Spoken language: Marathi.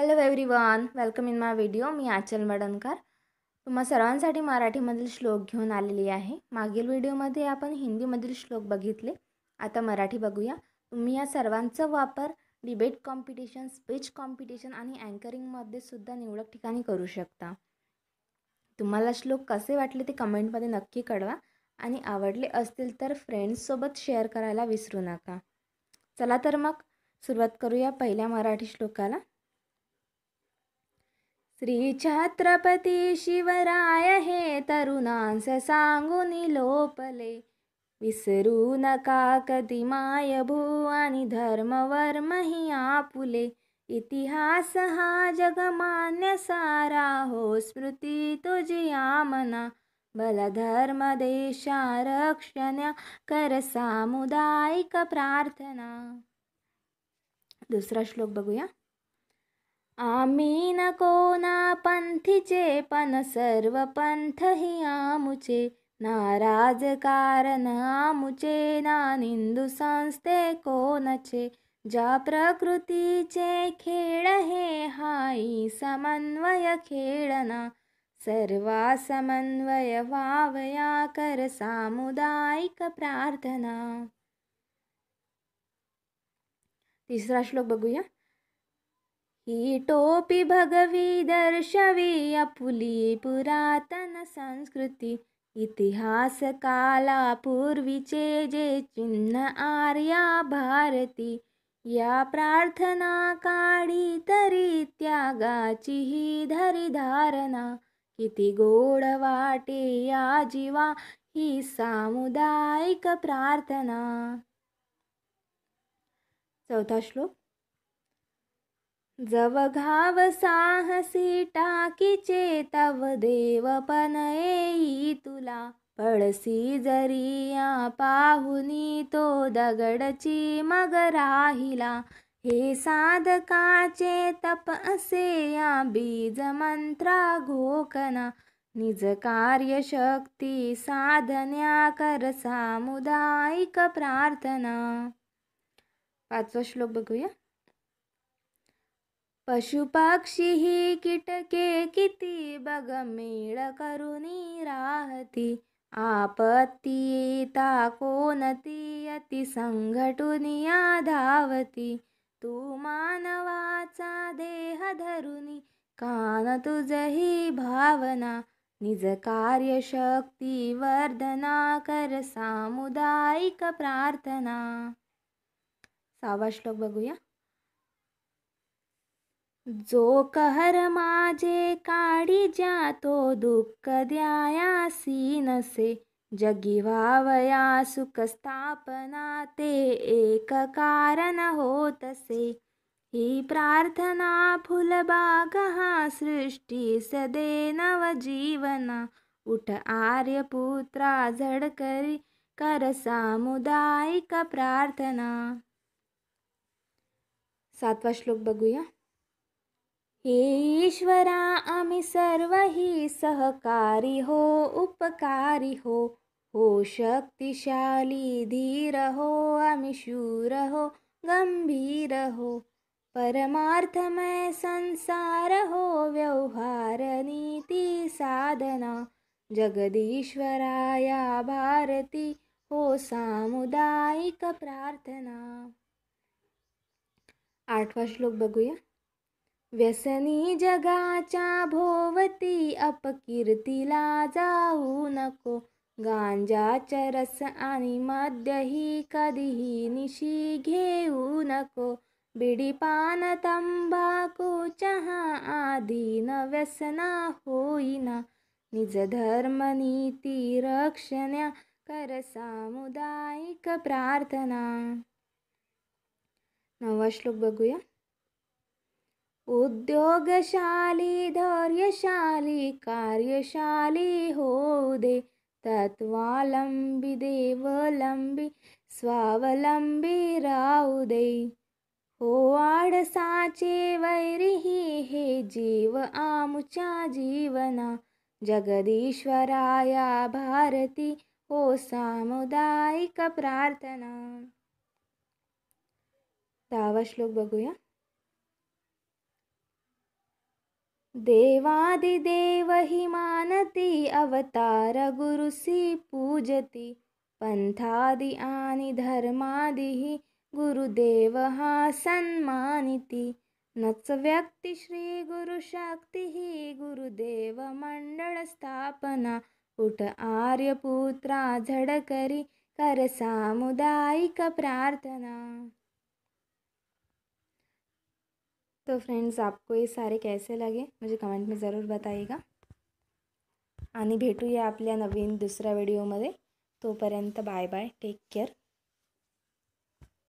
hello everyone welcome in my video मी आचल मडनकर तुम्हा सर्वांसाठी मराठीमधील श्लोक घेऊन आलेली आहे मागील व्हिडिओमध्ये आपण हिंदीमधील श्लोक बघितले आता मराठी बघूया तुम्ही या सर्वांचा वापर डिबेट कॉम्पिटिशन स्पीच कॉम्पिटिशन आणि अँकरिंगमध्ये सुद्धा निवडक ठिकाणी करू शकता तुम्हाला श्लोक कसे वाटले ते कमेंटमध्ये नक्की कळवा आणि आवडले असतील तर फ्रेंड्ससोबत शेअर करायला विसरू नका चला तर मग सुरुवात करूया पहिल्या मराठी श्लोकाला श्री छत्रपती शिवराय हे तरुणांस सांगून लोपले विसरू नका कधी मायभू आणि धर्मवर्म ही आपुले इतिहास हा जगमान्य सारा हो स्मृती तुझी आमना बलधर्म रक्षण्या कर सामुदायिक प्रार्थना दुसरा श्लोक बघूया आम्ही ना पंथी पंथीचे पण सर्व पंथ ही आमुचे नाराज कारण आमुचे ना निंदू संस्थे कोणचे ज्या प्रकृतीचे खेळ हे हाई समन्वय खेळना सर्वा समन्वय वावया कर सामुदायिक प्रार्थना तिसरा श्लोक बघूया ही टोपी भगवी दर्शवी अपुली पुरातन संस्कृती इतिहास काला पूर्वीचे जे चिन्ह आर्या भारती या प्रार्थना काढी तरी त्यागाची ही धरी धारणा किती गोड वाटे या जीवा ही सामुदायिक प्रार्थना चौथा श्लोक जव घाव साहसी टाकीचे तव देव येई तुला पळसी जरिया पाहुनी तो दगडची मग राहिला हे साधकाचे तप असे या बीज मंत्रा घोकना निज शक्ती साधन्या कर सामुदायिक प्रार्थना पाचवा श्लोक बघूया पशुपक्षी ही कीटके किती बगमेळ करुनी राहती आपत्तीता कोणती अति संघटुनिया धावती तू मानवाचा देह धरुनी कान तुझही भावना निज कार्यशक्ती वर्धना कर सामुदायिक प्रार्थना सावा श्लोक बघूया जो कहर माझे काडी ज्या तो दुःख द्यायासी नसे जगी वावया सुखस्थापना ते एक कारण होतसे ही प्रार्थना फुलबाग हा सृष्टी सदे नवजीवना उठ आर्यपुत्रा झडकरी कर सामुदायिक प्रार्थना सातवा श्लोक बघूया हे ईश्वरा आम्ही सर्व ही सहकारी हो उपकारी हो हो शक्तिशाली धीर हो आम्ही शूर हो गंभीर हो परमार्थमय संसार हो व्यवहार नीति साधना जगदीश्वराया भारती हो सामुदायिक प्रार्थना आठवा श्लोक बघूया व्यसनी जगाच्या भोवती अपकीर्तीला जाऊ नको गांजा चरस आणि मद्यही कधीही निशी घेऊ नको बिडी पान तंबाखू चहा आधी न व्यसना होईना निज धर्म नीती रक्षण्या कर सामुदायिक प्रार्थना नवा श्लोक बघूया उद्योगशाली धैर्यशाली कार्यशाली हो दे तत्वालंबी देवलंबी स्वावलंबी राहुदे दे हो वैरिही हे जीव आमुच्या जीवना जगदीश्वराया भारती हो सामुदायिक प्रार्थना दहावा श्लोक बघूया देवादिदेव हि मानति अवतार पूजति पन्थादि आनि धर्मादिः गुरुदेवः सन्मानिति नस् व्यक्तिश्रीगुरुशक्तिः गुरुदेवमण्डलस्थापना उट आर्यपुत्रा झडकरी करसामुदायिकप्रार्थना तो फ्रेंड्स आपको ये सारे कैसे लगे मुझे कमेंट में ज़रूर बताइएगा आणि भेटूया आपल्या नवीन दुसऱ्या व्हिडिओमध्ये तोपर्यंत बाय बाय टेक केअर